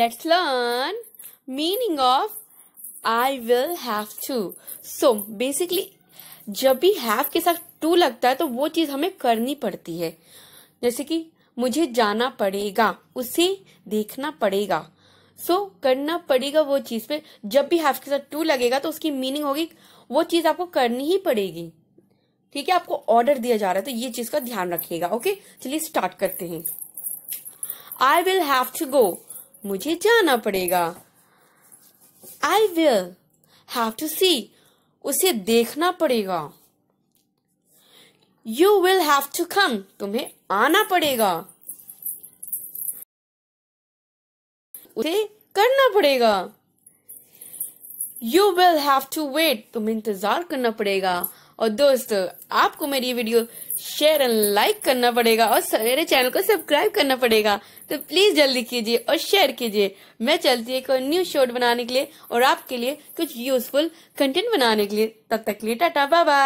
let's learn meaning of I will have to. So basically जब भी have के साथ टू लगता है तो वो चीज हमें करनी पड़ती है जैसे कि मुझे जाना पड़ेगा उसे देखना पड़ेगा सो so, करना पड़ेगा वो चीज पे जब भी हैव के साथ टू लगेगा तो उसकी मीनिंग होगी वो चीज आपको करनी ही पड़ेगी ठीक है आपको ऑर्डर दिया जा रहा है तो ये चीज का ध्यान रखिएगा ओके चलिए स्टार्ट करते हैं I will have to go मुझे जाना पड़ेगा I will have to see उसे देखना पड़ेगा you will have to come तुम्हें आना पड़ेगा उसे करना पड़ेगा you will have to wait तुम्हें इंतजार करना पड़ेगा और दोस्तों आपको मेरी ये वीडियो शेयर एंड लाइक करना पड़ेगा और मेरे चैनल को सब्सक्राइब करना पड़ेगा तो प्लीज जल्दी कीजिए और शेयर कीजिए मैं चलती है कोई न्यू शॉर्ट बनाने के लिए और आपके लिए कुछ यूजफुल कंटेंट बनाने के लिए तब तक लिए टाटा बाबा